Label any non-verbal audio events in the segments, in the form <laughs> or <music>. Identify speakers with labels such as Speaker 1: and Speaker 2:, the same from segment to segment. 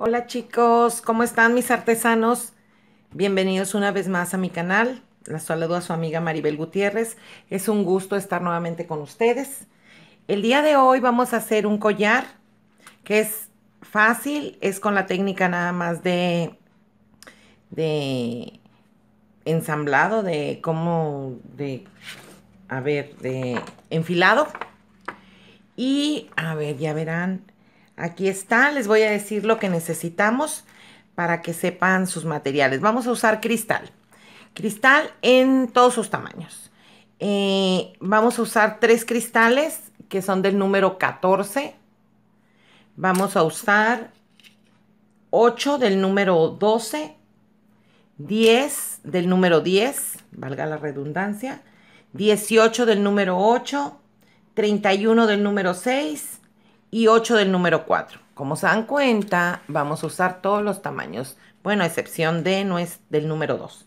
Speaker 1: Hola chicos, ¿cómo están mis artesanos? Bienvenidos una vez más a mi canal. Les saludo a su amiga Maribel Gutiérrez. Es un gusto estar nuevamente con ustedes. El día de hoy vamos a hacer un collar que es fácil, es con la técnica nada más de, de ensamblado, de cómo, de, a ver, de enfilado. Y a ver, ya verán, Aquí está, les voy a decir lo que necesitamos para que sepan sus materiales. Vamos a usar cristal. Cristal en todos sus tamaños. Eh, vamos a usar tres cristales que son del número 14. Vamos a usar 8 del número 12. 10 del número 10, valga la redundancia, 18 del número 8, 31 del número 6, y 8 del número 4. Como se dan cuenta, vamos a usar todos los tamaños, bueno, a excepción de, no es del número 2.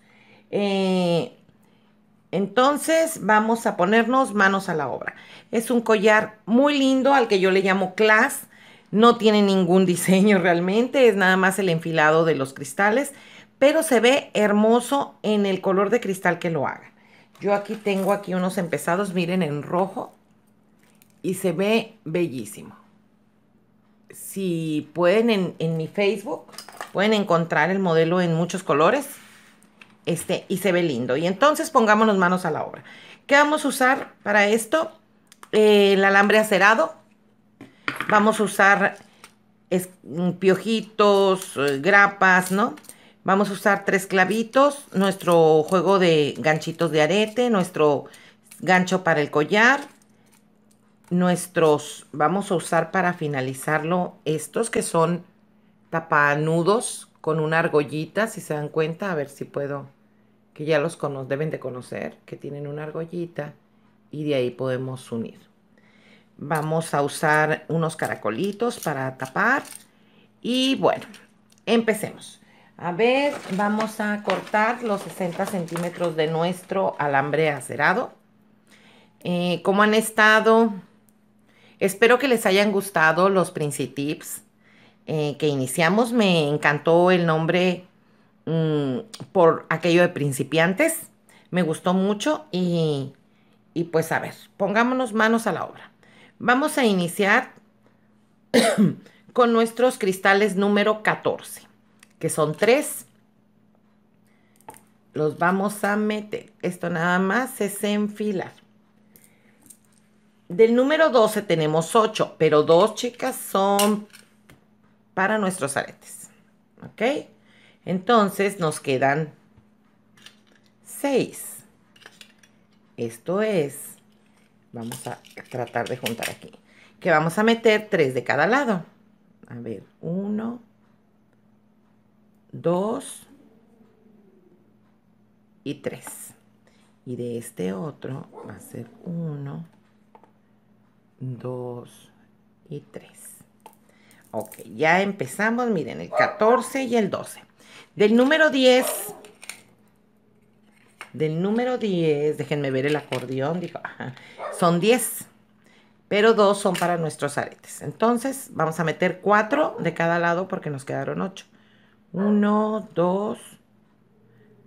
Speaker 1: Eh, entonces vamos a ponernos manos a la obra. Es un collar muy lindo al que yo le llamo class. No tiene ningún <laughs> diseño realmente, es nada más el enfilado de los cristales, pero se ve hermoso en el color de cristal que lo haga. Yo aquí tengo aquí unos empezados, miren, en rojo y se ve bellísimo si pueden en, mi Facebook, pueden encontrar el modelo en muchos colores. Este, y se ve lindo. Y entonces pongámonos manos a la obra. ¿Qué vamos a usar para esto? Eh, el alambre acerado. Vamos a usar mm, piojitos, eh, grapas, ¿no? Vamos a usar tres clavitos, nuestro juego de ganchitos de arete, nuestro gancho para el collar, nuestros, vamos a usar para finalizarlo, estos que son tapanudos con una argollita, si se dan cuenta, a ver si puedo, que ya los deben de conocer, que tienen una argollita y de ahí podemos unir. Vamos a usar unos caracolitos para tapar y bueno, empecemos. A ver, vamos a cortar los 60 centímetros de nuestro alambre acerado. como eh, ¿Cómo han estado? Espero que les hayan gustado los Principips eh, que iniciamos. Me encantó el nombre mm, por aquello de principiantes. Me gustó mucho y, y pues a ver, pongámonos manos a la obra. Vamos a iniciar <coughs> con nuestros cristales número 14, que son tres. Los vamos a meter. Esto nada más es enfilar. Del número 12 tenemos 8, pero dos chicas son para nuestros aretes. ¿Ok? Entonces nos quedan 6. Esto es, vamos a tratar de juntar aquí, que vamos a meter 3 de cada lado. A ver, 1, 2 y 3. Y de este otro va a ser 1, 2 y 3. Ok, ya empezamos, miren, el 14 y el 12. Del número 10, del número 10, déjenme ver el acordeón, dijo, ajá, son 10, pero dos son para nuestros aretes. Entonces, vamos a meter 4 de cada lado porque nos quedaron 8. 1, 2,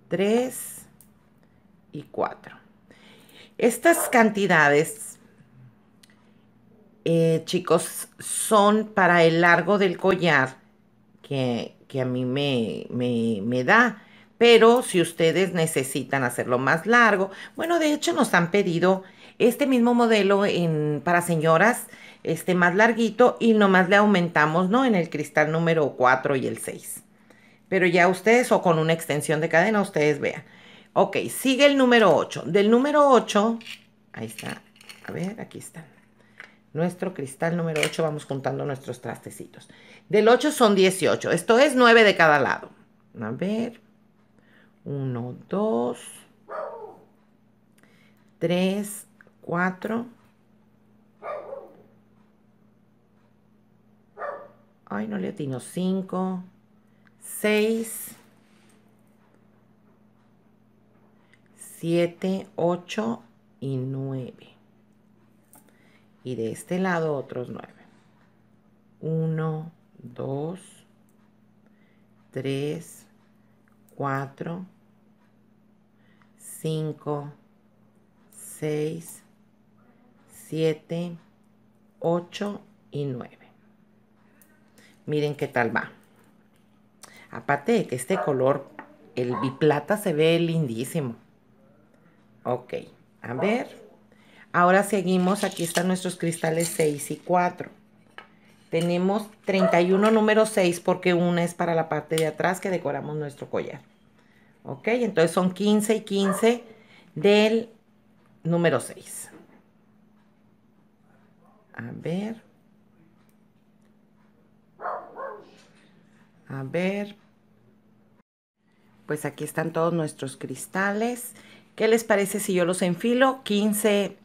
Speaker 1: 3 y 4. Estas cantidades eh, chicos, son para el largo del collar que, a mí me, da. Pero si ustedes necesitan hacerlo más largo, bueno, de hecho nos han pedido este mismo modelo en, para señoras, este más larguito y nomás le aumentamos, ¿no? En el cristal número 4 y el 6. Pero ya ustedes o con una extensión de cadena, ustedes vean. Ok, sigue el número 8. Del número 8, ahí está, a ver, aquí está nuestro cristal número 8, vamos juntando nuestros trastecitos. Del 8 son 18, esto es 9 de cada lado. A ver, 1, 2, 3, 4. Ay, no le atino. 5, 6, 7, 8 y 9 y de este lado otros 9. 1, 2, 3, 4, 5, 6, 7, 8 y 9. Miren qué tal va. Aparte de que este color, el biplata se ve lindísimo. Ok, a ver. Ahora seguimos, aquí están nuestros cristales 6 y 4. Tenemos 31 número 6 porque una es para la parte de atrás que decoramos nuestro collar. ¿Ok? Entonces son 15 y 15 del número 6. A ver. A ver. Pues aquí están todos nuestros cristales. ¿Qué les parece si yo los enfilo? 15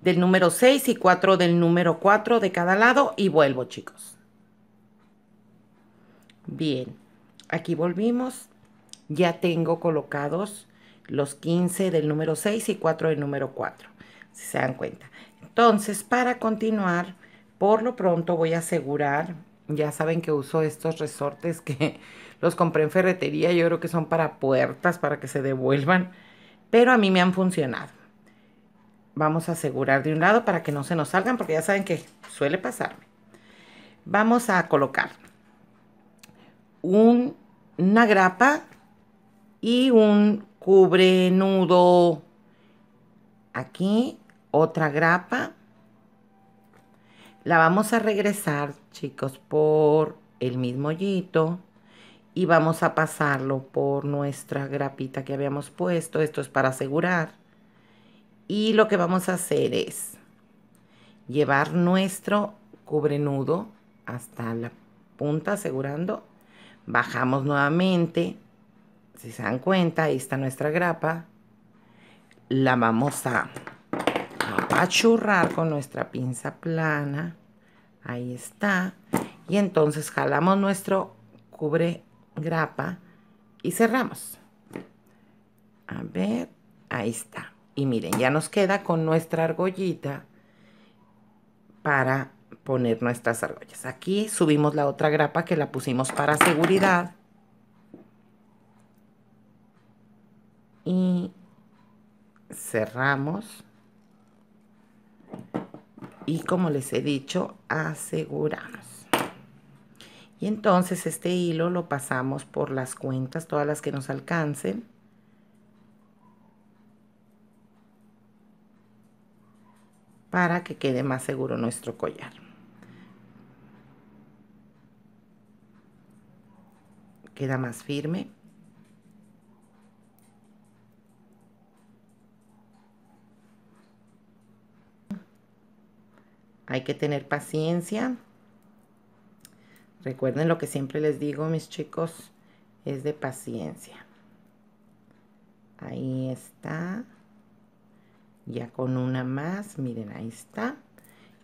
Speaker 1: del número 6 y 4 del número 4 de cada lado y vuelvo chicos. Bien, aquí volvimos. Ya tengo colocados los 15 del número 6 y 4 del número 4, si se dan cuenta. Entonces, para continuar, por lo pronto voy a asegurar, ya saben que uso estos resortes que <laughs> los compré en ferretería, yo creo que son para puertas, para que se devuelvan, pero a mí me han funcionado. Vamos a asegurar de un lado para que no se nos salgan, porque ya saben que suele pasar. Vamos a colocar una grapa y un cubre nudo. Aquí otra grapa. La vamos a regresar, chicos, por el mismo hoyito y vamos a pasarlo por nuestra grapita que habíamos puesto. Esto es para asegurar. Y lo que vamos a hacer es llevar nuestro cubrenudo hasta la punta asegurando. Bajamos nuevamente. Si se dan cuenta, ahí está nuestra grapa. La vamos a apachurrar con nuestra pinza plana. Ahí está. Y entonces jalamos nuestro cubre grapa y cerramos. A ver, ahí está. Y miren, ya nos queda con nuestra argollita para poner nuestras argollas. Aquí subimos la otra grapa que la pusimos para seguridad. Y cerramos. Y como les he dicho, aseguramos. Y entonces este hilo lo pasamos por las cuentas, todas las que nos alcancen. para que quede más seguro nuestro collar. Queda más firme. Hay que tener paciencia. Recuerden lo que siempre les digo, mis chicos, es de paciencia. Ahí está ya con una más, miren, ahí está.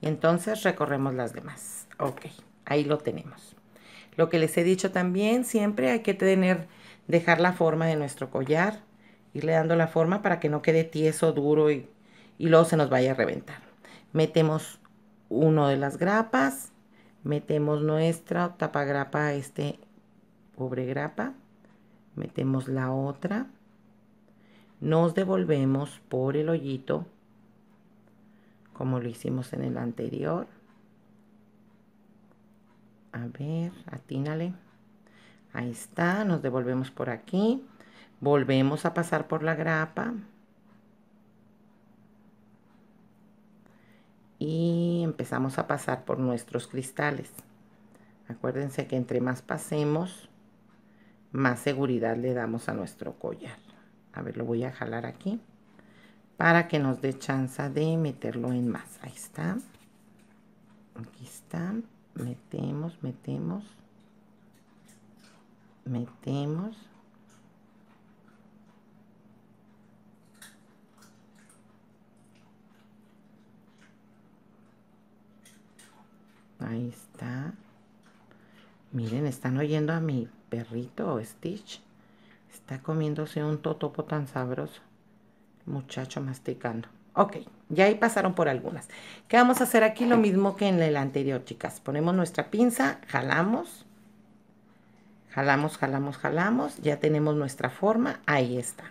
Speaker 1: entonces recorremos las demás. Ok, ahí lo tenemos. Lo que les he dicho también, siempre hay que tener, dejar la forma de nuestro collar, irle dando la forma para que no quede tieso, duro y, y luego se nos vaya a reventar. Metemos uno de las grapas, metemos nuestra tapa grapa este pobre grapa, metemos la otra, nos devolvemos por el hoyito, como lo hicimos en el anterior. A ver, atínale. Ahí está, nos devolvemos por aquí. Volvemos a pasar por la grapa. Y empezamos a pasar por nuestros cristales. Acuérdense que entre más pasemos, más seguridad le damos a nuestro collar. A ver, lo voy a jalar aquí para que nos dé chance de meterlo en más. Ahí está. Aquí está. Metemos, metemos. Metemos. Ahí está. Miren, están oyendo a mi perrito Stitch. Está comiéndose un totopo tan sabroso. Muchacho masticando. Ok, ya ahí pasaron por algunas. ¿Qué vamos a hacer aquí? Lo mismo que en el anterior, chicas. Ponemos nuestra pinza, jalamos. Jalamos, jalamos, jalamos. Ya tenemos nuestra forma. Ahí está.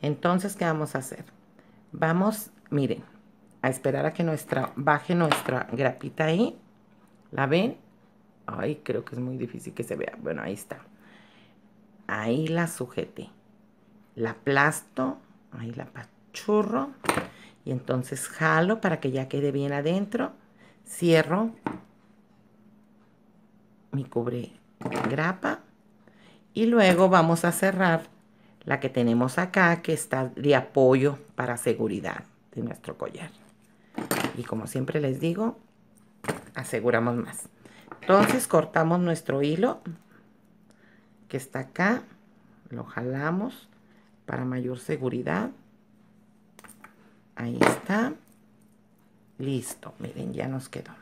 Speaker 1: Entonces, ¿qué vamos a hacer? Vamos, miren, a esperar a que nuestra, baje nuestra grapita ahí. ¿La ven? Ay, creo que es muy difícil que se vea. Bueno, ahí está ahí la sujeté. La aplasto, ahí la pachurro y entonces jalo para que ya quede bien adentro. Cierro mi cubre grapa y luego vamos a cerrar la que tenemos acá que está de apoyo para seguridad de nuestro collar. Y como siempre les digo, aseguramos más. Entonces cortamos nuestro hilo que está acá, lo jalamos para mayor seguridad. Ahí está. Listo, miren, ya nos quedó.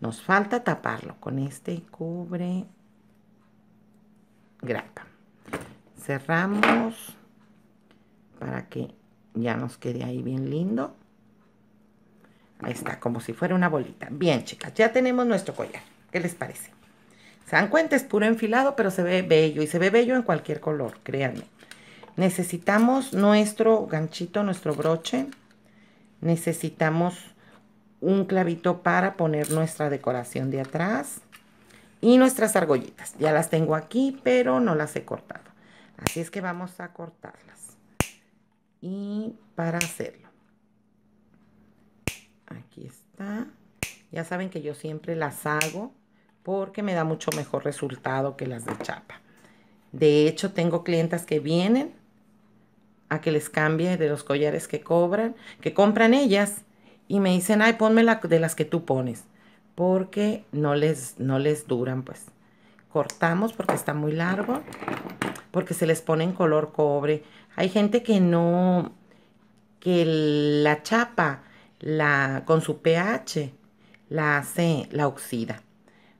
Speaker 1: Nos falta taparlo con este cubre grapa. Cerramos para que ya nos quede ahí bien lindo. Ahí está, como si fuera una bolita. Bien, chicas, ya tenemos nuestro collar. ¿Qué les parece? ¿Se dan cuenta? Es puro enfilado, pero se ve bello y se ve bello en cualquier color, créanme. Necesitamos nuestro ganchito, nuestro broche. Necesitamos un clavito para poner nuestra decoración de atrás. Y nuestras argollitas. Ya las tengo aquí, pero no las he cortado. Así es que vamos a cortarlas. Y para hacerlo. Aquí está. Ya saben que yo siempre las hago porque me da mucho mejor resultado que las de chapa. De hecho, tengo clientas que vienen a que les cambie de los collares que cobran, que compran ellas y me dicen, ay, ponme la de las que tú pones, porque no les, no les duran, pues. Cortamos porque está muy largo, porque se les pone en color cobre. Hay gente que no, que la chapa, la, con su pH, la hace, la oxida.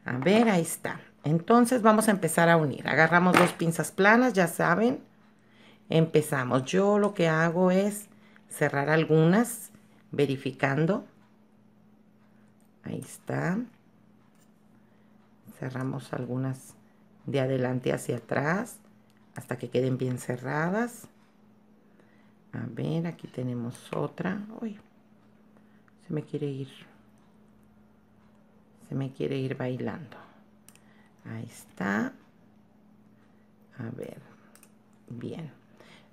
Speaker 1: A ver, ahí está. Entonces vamos a empezar a unir. Agarramos dos pinzas planas, ya saben. Empezamos. Yo lo que hago es cerrar algunas, verificando. Ahí está. Cerramos algunas de adelante hacia atrás hasta que queden bien cerradas. A ver, aquí tenemos otra. Uy, se me quiere ir se me quiere ir bailando. Ahí está. A ver. Bien.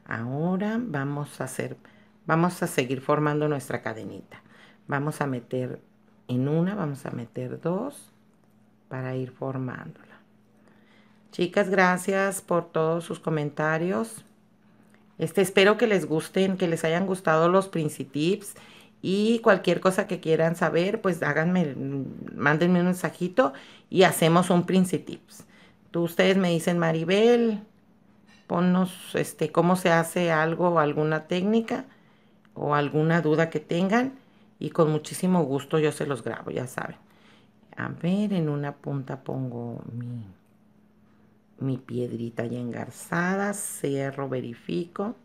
Speaker 1: Ahora vamos a hacer, vamos a seguir formando nuestra cadenita. Vamos a meter en una, vamos a meter dos para ir formándola. Chicas, gracias por todos sus comentarios. Este, espero que les gusten, que les hayan gustado los Tips. Y cualquier cosa que quieran saber, pues háganme, mándenme un mensajito y hacemos un Prince Tips. Tú, ustedes me dicen, Maribel, ponnos este, cómo se hace algo, alguna técnica o alguna duda que tengan. Y con muchísimo gusto yo se los grabo, ya saben. A ver, en una punta pongo mi, mi piedrita ya engarzada, cierro, verifico.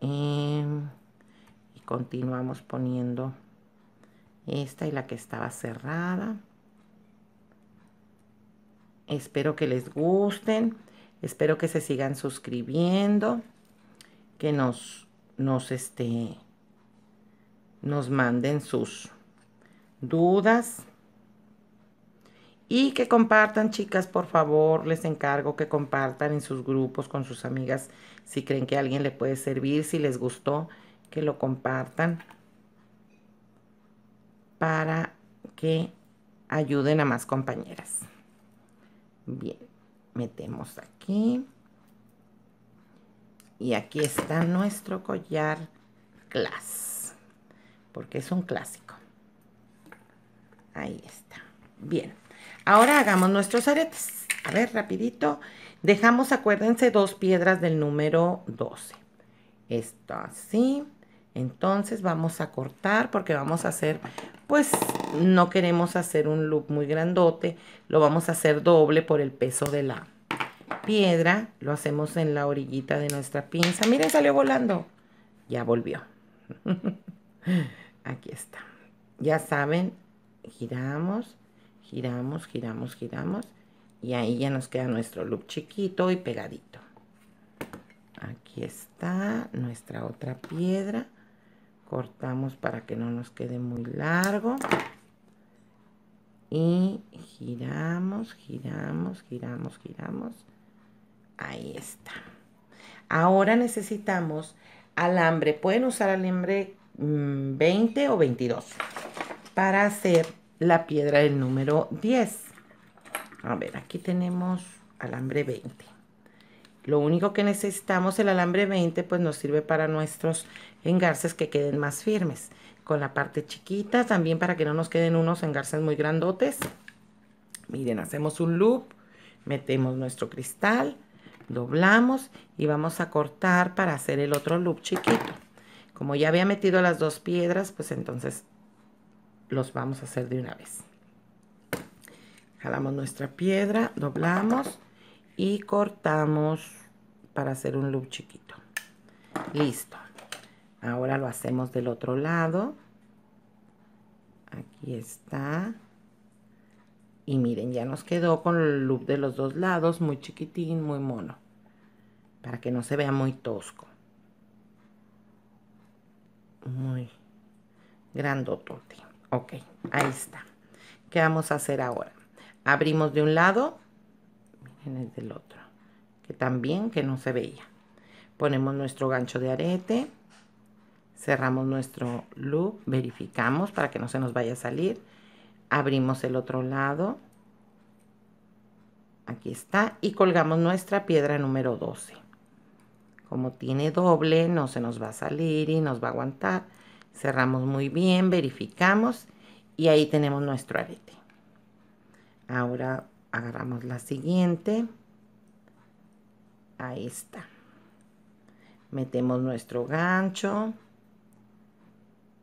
Speaker 1: Em, continuamos poniendo esta y la que estaba cerrada. Espero que les gusten, espero que se sigan suscribiendo, que nos, nos, este, nos manden sus dudas y que compartan, chicas, por favor, les encargo que compartan en sus grupos con sus amigas si creen que a alguien le puede servir, si les gustó que lo compartan para que ayuden a más compañeras. Bien, metemos aquí. Y aquí está nuestro collar class, porque es un clásico. Ahí está. Bien, ahora hagamos nuestros aretes. A ver, rapidito. Dejamos, acuérdense, dos piedras del número 12. Esto así. Entonces vamos a cortar porque vamos a hacer, pues no queremos hacer un loop muy grandote, lo vamos a hacer doble por el peso de la piedra. Lo hacemos en la orillita de nuestra pinza. Miren, salió volando. Ya volvió. <laughs> Aquí está. Ya saben, giramos, giramos, giramos, giramos. Y ahí ya nos queda nuestro loop chiquito y pegadito. Aquí está nuestra otra piedra cortamos para que no nos quede muy largo y giramos, giramos, giramos, giramos. Ahí está. Ahora necesitamos alambre. Pueden usar alambre 20 mm, o 22 para hacer la piedra del número 10. A ver, aquí tenemos alambre 20. Lo único que necesitamos, el alambre 20, pues nos sirve para nuestros engarces que queden más firmes. Con la parte chiquita, también para que no nos queden unos engarces muy grandotes. Miren, hacemos un loop, metemos nuestro cristal, doblamos y vamos a cortar para hacer el otro loop chiquito. Como ya había metido las dos piedras, pues entonces los vamos a hacer de una vez. Jalamos nuestra piedra, doblamos y cortamos para hacer un loop chiquito. Listo. Ahora lo hacemos del otro lado. Aquí está. Y miren, ya nos quedó con el loop de los dos lados, muy chiquitín, muy mono. Para que no se vea muy tosco. Muy grandotote. Ok, ahí está. ¿Qué vamos a hacer ahora? Abrimos de un lado en el del otro, que también que no se veía. Ponemos nuestro gancho de arete, cerramos nuestro loop, verificamos para que no se nos vaya a salir, abrimos el otro lado, aquí está, y colgamos nuestra piedra número 12. Como tiene doble, no se nos va a salir y nos va a aguantar. Cerramos muy bien, verificamos y ahí tenemos nuestro arete. Ahora agarramos la siguiente ahí está metemos nuestro gancho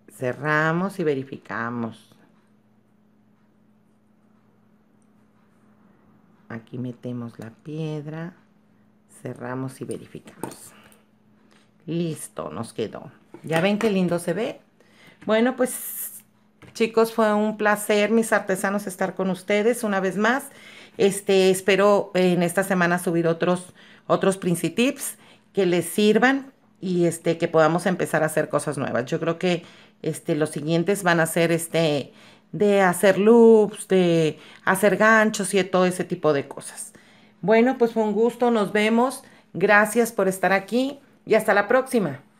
Speaker 1: cerramos y verificamos aquí metemos la piedra cerramos y verificamos listo nos quedó ya ven qué lindo se ve bueno pues chicos fue un placer mis artesanos estar con ustedes una vez más este, espero en esta semana subir otros, otros principios que les sirvan y este, que podamos empezar a hacer cosas nuevas. Yo creo que este, los siguientes van a ser este, de hacer loops, de hacer ganchos y todo ese tipo de cosas. Bueno, pues fue un gusto, nos vemos. Gracias por estar aquí y hasta la próxima.